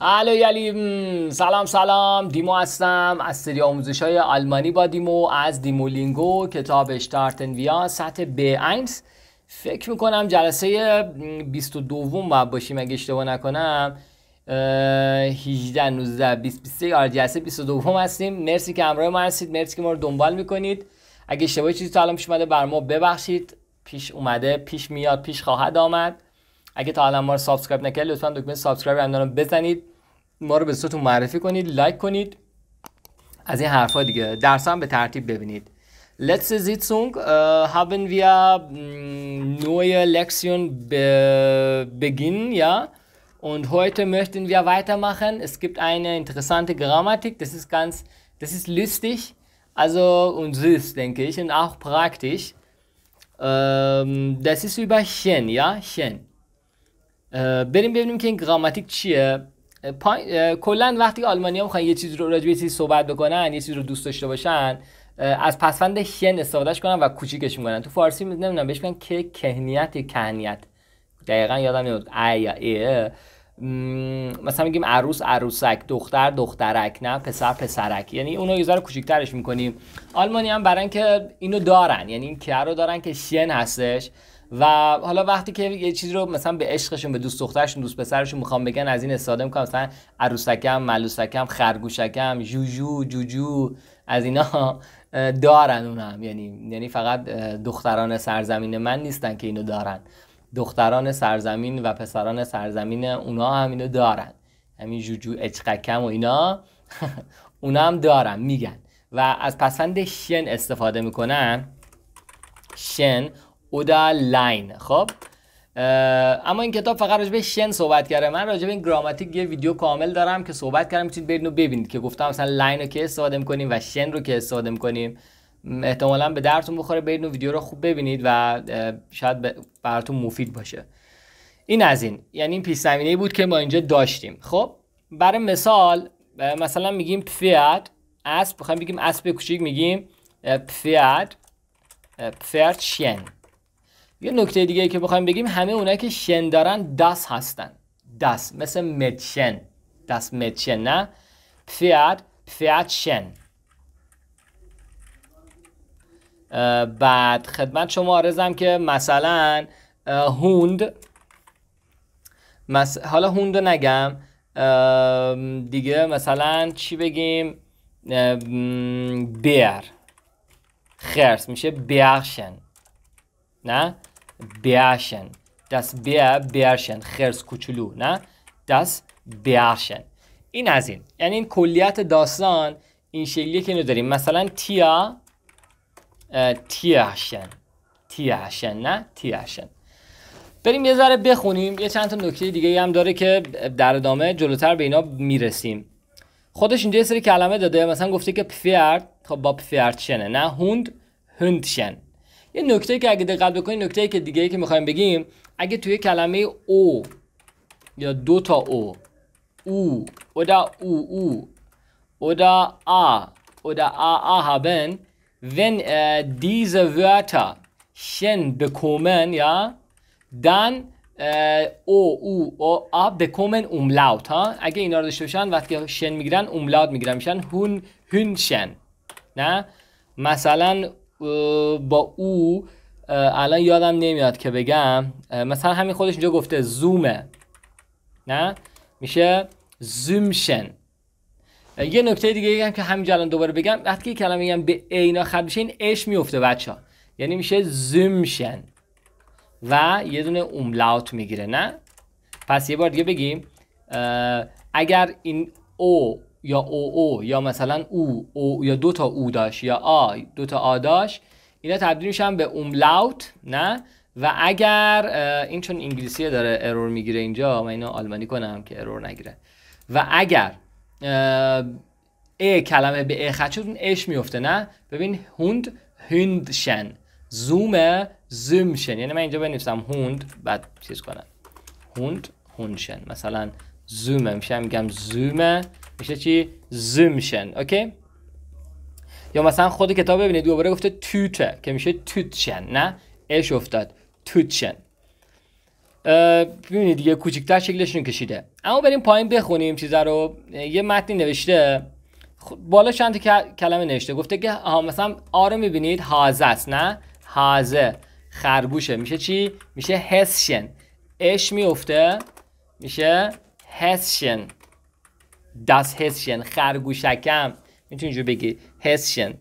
الو یلیم سلام سلام دیمو هستم از سری آموزش های آلمانی با دیمو از دیمو لینگو کتاب شتارتن ویا سطح ب اینس فکر میکنم جلسه 22 باید باشیم اگه اشتباه نکنم 18 19 20 23 جلسه 22 هستیم مرسی که همراه ما هستید مرسی که ما رو دنبال میکنید اگه اشتباه چیزی تا الان پیش اومده بر ما ببخشید پیش اومده پیش میاد پیش خواهد آمد اگه تا الان ما رو سابسکرایب نکردید لطفا دکمه سابسکرایب هم رو بزنید ما رو به دوستتون معرفی کنید لایک کنید از این حرفا دیگه درس هم به ترتیب ببینید Letzte Sitzung äh, uh, haben wir mh, mm, neue Lektion be beginnen, ja. Und heute möchten wir weitermachen. Es gibt eine interessante Grammatik, das ist ganz, das ist lustig, also und süß, denke ich, und auch praktisch. Ähm, das ist über Chen, ja, Chen. بریم ببینیم که این گراماتیک چیه کلا وقتی ها میخوان یه چیز رو راجع چیزی صحبت بکنن یه چیزی رو دوست داشته باشن از پسوند هن استفادهش کنن و کوچیکش میکنن تو فارسی نمیدونم بهش میگن که کهنیت یا کهنیت دقیقا یادم نمیاد ای یا ای مثلا میگیم عروس عروسک دختر دخترک نه پسر پسرک یعنی اونو یه ذره کوچیکترش میکنیم آلمانی هم برای اینکه اینو دارن یعنی این که رو دارن که شن هستش و حالا وقتی که یه چیزی رو مثلا به عشقشون به دوست دخترشون دوست پسرشون میخوام بگن از این استفاده میکنم مثلا عروسکم ملوسکم خرگوشکم جوجو جوجو از اینا دارن اونم یعنی یعنی فقط دختران سرزمین من نیستن که اینو دارن دختران سرزمین و پسران سرزمین اونا هم اینو دارن همین جوجو اچقکم و اینا اونا هم دارن میگن و از پسند شن استفاده میکنن شن اودا لاین خب اما این کتاب فقط راجبه شن صحبت کرده من راجبه این گراماتیک یه ویدیو کامل دارم که صحبت کردم میتونید برید ببینید که گفتم مثلا لاین رو که استفاده میکنیم و شن رو که استفاده میکنیم احتمالا به درتون بخوره برید اون ویدیو رو خوب ببینید و شاید براتون مفید باشه این از این یعنی این پیش زمینه بود که ما اینجا داشتیم خب برای مثال مثلا میگیم پفیاد اسب بخوایم بگیم اسب کوچیک میگیم پفیاد شن یه نکته دیگه که بخوایم بگیم همه اونایی که شن دارن دست هستن دست مثل متشن دست متشن نه پفیاد شن بعد خدمت شما آرزم که مثلا هوند حالا هوند نگم دیگه مثلا چی بگیم بیر خرس میشه بیرشن نه Bärchen. دست Bär, Bärchen. خرس کوچولو نه دست Bärchen. این از این یعنی این کلیت داستان این شکلیه که نداریم. داریم مثلا تیا تیاشن تیاشن نه تیاشن بریم یه ذره بخونیم یه چند تا نکته دیگه هم داره که در ادامه جلوتر به اینا میرسیم خودش اینجا یه سری کلمه داده مثلا گفته که پفیرد خب با پفیردشنه نه هوند هندشن این نکته که اگه دقت بکنید نکته که دیگه ای که میخوایم بگیم اگه توی کلمه او یا دو تا او او دا او او او a دا a a آ آ هبن ون دیز ورتا شن بکومن یا دن او او او a bekommen املاوت ها اگه اینا رو داشته باشن وقتی شن میگیرن اوملاوت میگیرن میشن هون شن نه مثلا با او الان یادم نمیاد که بگم مثلا همین خودش اینجا گفته زومه نه میشه زومشن یه نکته دیگه هم که همینجا الان دوباره بگم وقتی که کلمه میگم به اینا آخر میشه این اش میفته بچه ها یعنی میشه زومشن و یه دونه اوملاوت میگیره نه پس یه بار دیگه بگیم اگر این او یا او او یا مثلا او, او یا دو تا او داشت یا آ دو تا آ داشت اینا تبدیل میشن به اوملاوت نه و اگر این چون انگلیسی داره ارور میگیره اینجا من اینو آلمانی کنم که ارور نگیره و اگر ا کلمه به ا خط شد اش میفته نه ببین هوند هوندشن زوم زومشن یعنی من اینجا بنویسم هوند بعد چیز کنم هوند هوندشن مثلا زومه میشه میگم زومه میشه چی زمشن اوکی یا مثلا خود کتاب ببینید دوباره گفته توته که میشه توتشن نه اش افتاد توتشن ببینید دیگه کوچیکتر شکلشون کشیده اما بریم پایین بخونیم چیزا رو یه متنی نوشته خب، بالا چند کلمه نوشته گفته که ها مثلا آ میبینید هازه است نه هازه خربوشه میشه چی میشه هسشن اش میفته میشه هسشن داس هسشن خرگوشکم میتونی اینجور بگی هسشن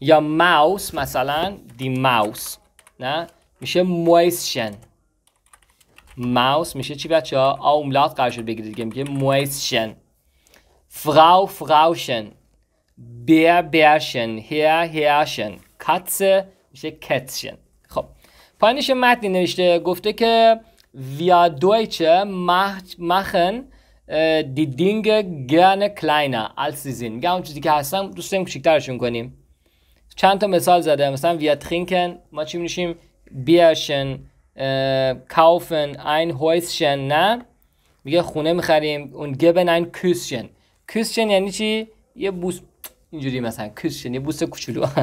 یا ماوس مثلا دی ماوس نه میشه مویسشن ماوس میشه چی بچه ها آملات قرار شد بگیرید دیگه میگه مویسشن فراو فراوشن بیر بیرشن هیر هیرشن کتس میشه کتشن خب پایینش متنی نوشته گفته که ویا دویچه مخن دی دینگ گن کلاینا آل سیزین میگه اون چیزی که هستم دوست داریم کوچیک‌ترشون کنیم چند تا مثال زده مثلا وی ترینکن ما چی می‌نوشیم بیرشن کافن این هویسشن نه میگه خونه میخریم اون گبن این کسشن کسشن یعنی چی یه بوس اینجوری مثلا کسشن یه بوس کوچولو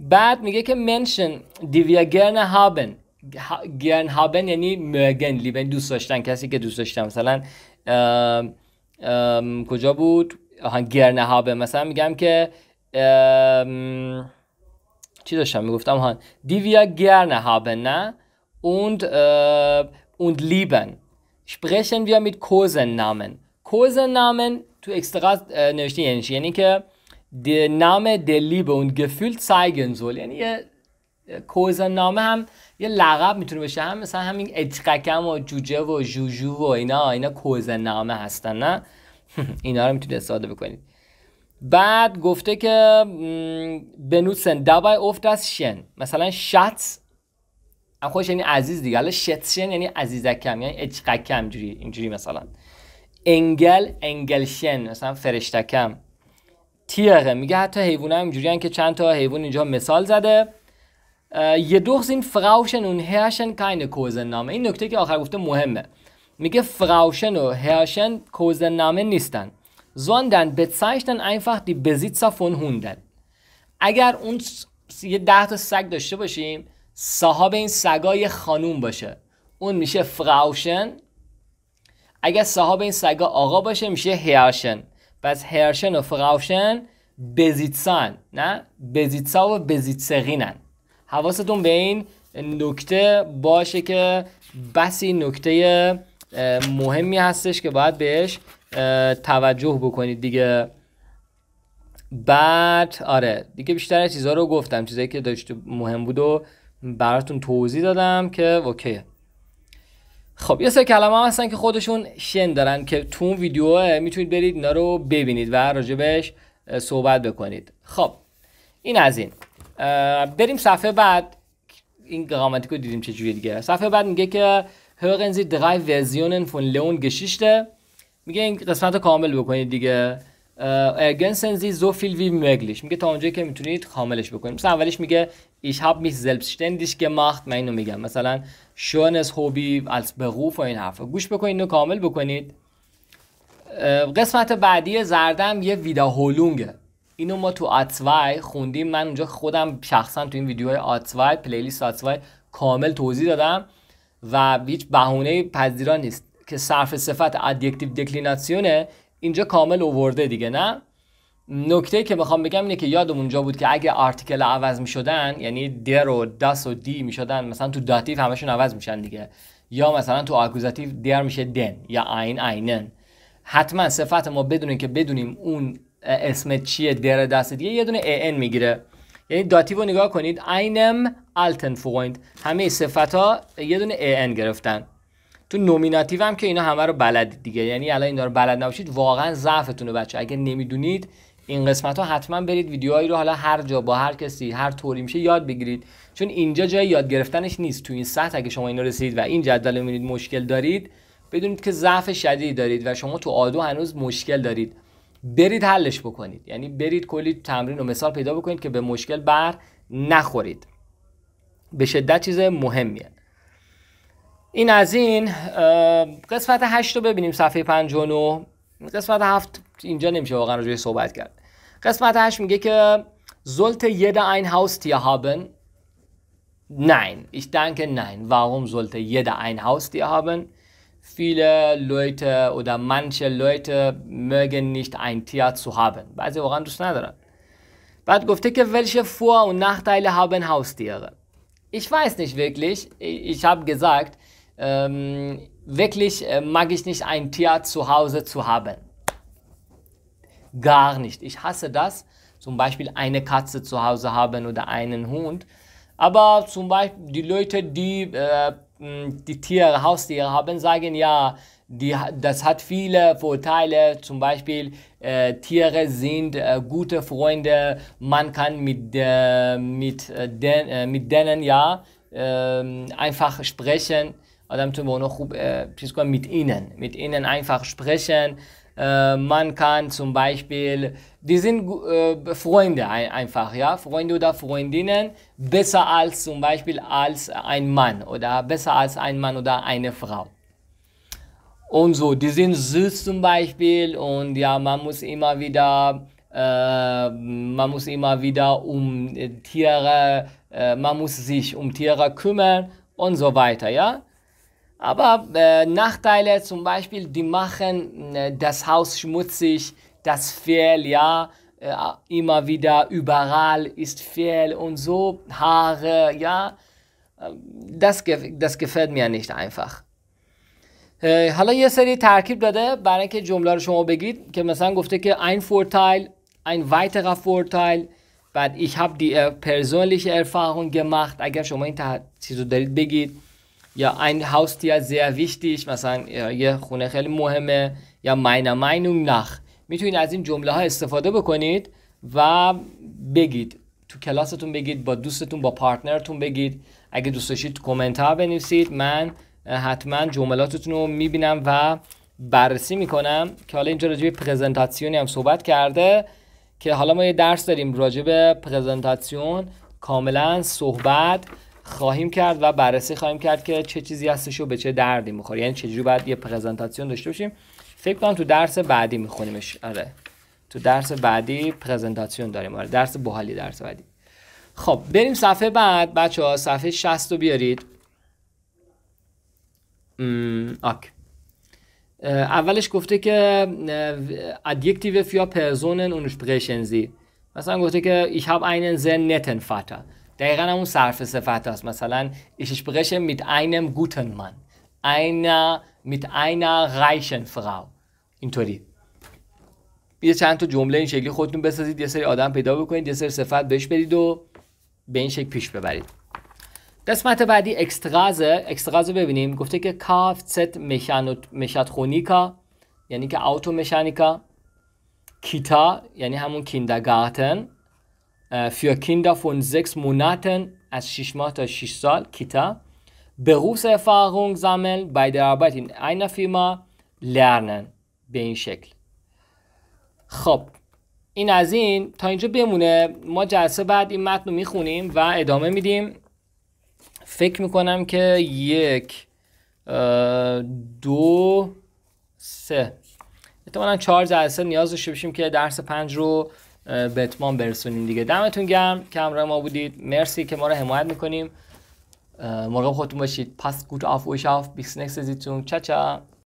بعد میگه که منشن دیویا گرن هابن گرن هابن یعنی مرگن لیبن دوست داشتن کسی که دوست داشتن مثلا کجا بود آهان گرنه ها مثلا میگم که ام، چی داشتم میگفتم آهان دیویا گرنه هابه نه اوند اوند لیبن شپرشن ویا میت کوزن نامن کوزن نامن تو اکستراز نوشته یعنی, یعنی که نامه دلیبه لیبه و سایگن زول یعنی یه کوزن نامه هم یه لقب میتونه بشه هم مثلا همین اتقکم و جوجه و جوجو و اینا اینا کوزن نامه هستن نه اینا رو میتونید استفاده بکنید بعد گفته که بنوسن دبای افت از شن مثلا شت خوش یعنی عزیز دیگه حالا شتشن یعنی عزیزکم یعنی اچقکم جوری اینجوری مثلا انگل انگلشن مثلا فرشتکم تیغه میگه حتی حیوان هم اینجوری که چند تا حیوان اینجا مثال زده Äh, jedoch فراوشن Frauchen هرشن Herrchen keine نامه این نکته که آخر گفته مهمه میگه فراوشن و کوزن نامه نیستن زوندن bezeichnen einfach die Besitzer فون Hunden اگر اون یه ده تا سگ داشته باشیم صاحب این سگای خانوم باشه اون میشه فراوشن اگر صاحب این سگا آقا باشه میشه هرشن پس هرشن و فراوشن بزیتسان نه بزیتسا و بزیتسقینن حواستون به این نکته باشه که بسی نکته مهمی هستش که باید بهش توجه بکنید دیگه بعد آره دیگه بیشتر چیزها رو گفتم چیزایی که داشت مهم بود و براتون توضیح دادم که اوکی خب یه سری کلمه هم هستن که خودشون شن دارن که تو اون ویدیو میتونید برید اینا رو ببینید و راجبش صحبت بکنید خب این از این بریم صفحه بعد این گراماتیکو دیدیم چه جوری دیگه صفحه بعد میگه که hören درای ویزیونن فون فون گششته گشیشته میگه این قسمت کامل بکنید دیگه ارگنسن Sie فیل وی وی میگه تا اونجایی که میتونید کاملش بکنید مثلا اولش میگه ایش هاب میش selbstständig گماخت من اینو میگم مثلا شونس هوبی از Beruf و این حرفا گوش بکنید اینو کامل بکنید قسمت بعدی زردم یه ویدا هولونگه اینو ما تو آتسوای خوندیم من اونجا خودم شخصا تو این ویدیوهای آتسوای پلیلیست آتسوای کامل توضیح دادم و هیچ بهونه پذیرا نیست که صرف صفت ادجکتیو دکلیناسیونه اینجا کامل اوورده دیگه نه نکته که میخوام بگم اینه که یادم اونجا بود که اگه آرتیکل عوض میشدن یعنی در و دس و دی میشدن مثلا تو داتیو همشون عوض میشن دیگه یا مثلا تو آکوزاتیو در میشه دن یا این اینن حتما صفت ما بدونیم که بدونیم اون اسم چیه در دست دیگه یه دونه ان میگیره یعنی داتیو نگاه کنید اینم التن فوقویند همه صفت ها یه دونه ان گرفتن تو نومیناتیو هم که اینا همه رو بلد دیگه یعنی الان اینا رو بلد نباشید واقعا ضعفتونه بچه اگه نمیدونید این قسمت ها حتما برید ویدیوهایی رو حالا هر جا با هر کسی هر طوری میشه یاد بگیرید چون اینجا جای یاد گرفتنش نیست تو این سطح اگه شما اینو رسیدید و این جدول رو مشکل دارید بدونید که ضعف شدیدی دارید و شما تو آدو هنوز مشکل دارید برید حلش بکنید یعنی برید کلی تمرین و مثال پیدا بکنید که به مشکل بر نخورید به شدت چیز مهمیه این از این قسمت 8 رو ببینیم صفحه 59 قسمت 7 اینجا نمیشه واقعا روی صحبت کرد قسمت 8 میگه که sollte jeder ein Haustier haben nein ich denke nein warum sollte jeder ein Haustier haben viele Leute oder manche Leute mögen nicht ein Tier zu haben. بعضی واقعا دوست ندارن. بعد welche Vor- und Nachteile haben Haustiere? Ich weiß nicht wirklich. Ich habe gesagt, ähm, wirklich äh, mag ich nicht ein Tier zu Hause zu haben. Gar nicht. Ich hasse das. Zum Beispiel eine Katze zu Hause haben oder einen Hund. Aber zum Beispiel die Leute, die äh, ähm, die Tiere, Haustiere haben, sagen ja, die, das hat viele Vorteile. Zum Beispiel äh, Tiere sind äh, gute Freunde. Man kann mit, äh, mit, äh, den, äh, mit denen ja ähm, einfach sprechen. آدم تو با اونا خوب چیز کنه einfach sprechen äh, man kann zum Beispiel, die sind äh, Freunde ein, einfach, ja, Freunde oder Freundinnen, besser als zum Beispiel als ein Mann oder besser als ein Mann oder eine Frau. Und so, die sind süß zum Beispiel und ja, man muss immer wieder äh, man muss immer wieder um äh, Tiere, äh, man muss sich um Tiere kümmern und so weiter, ja. Aber äh, Nachteile zum Beispiel, die machen äh, das Haus schmutzig, das Fell, ja, äh, immer wieder überall ist Fell und so, Haare, ja. Ähm, das, gef das gefällt mir nicht einfach. حالا یه سری ترکیب داده برای اینکه جمله رو شما بگید که مثلا گفته که ein Vorteil, ein weiterer Vorteil بعد ich habe die äh, persönliche Erfahrung gemacht اگر شما این چیز رو دارید بگید یا این Haustier زیر ویشتیش مثلا یه خونه خیلی مهمه یا ماینا نخ نخ میتونید از این جمله ها استفاده بکنید و بگید تو کلاستون بگید با دوستتون با پارتنرتون بگید اگه دوست داشتید کامنت ها بنویسید من حتما جملاتتون رو میبینم و بررسی میکنم که حالا اینجا راجع به پرزنتاسیونی هم صحبت کرده که حالا ما یه درس داریم راجع به پرزنتاسیون کاملا صحبت خواهیم کرد و بررسی خواهیم کرد که چه چیزی هستش و به چه دردی میخوره یعنی چجوری باید یه پرزنتاسیون داشته باشیم فکر کنم تو درس بعدی میخونیمش آره تو درس بعدی پرزنتاسیون داریم آره درس بحالی درس بعدی خب بریم صفحه بعد بچه ها صفحه 60 رو بیارید آک اولش گفته که ادیکتیو فیا پرزونن اون پرشنزی مثلا گفته که ich habe einen sehr netten Vater دقیقا اون صرف صفت هست مثلا ich spreche mit einem guten Mann einer mit einer reichen Frau اینطوری یه چند تا جمله این شکلی خودتون بسازید یه سری آدم پیدا بکنید یه سری صفت بهش برید و به این شکل پیش ببرید قسمت بعدی اکسترازه. اکسترازه ببینیم گفته که کافت خونیکا یعنی که اوتو مشانیکا کیتا یعنی همون کیندگارتن Äh, für Kinder von sechs Monaten als sechs Monate, sechs 6 Kita, Berufserfahrung sammeln bei der Arbeit in einer Firma lernen به این شکل خب این از این تا اینجا بمونه ما جلسه بعد این متن رو میخونیم و ادامه میدیم فکر میکنم که یک دو سه احتمالا چهار جلسه نیاز داشته باشیم که درس پنج رو به اتمام برسونیم دیگه دمتون گرم که همراه ما بودید مرسی که ما رو حمایت میکنیم مراقب خودتون باشید پس گوت آف ویش آف بیس نکس زیتون چا چا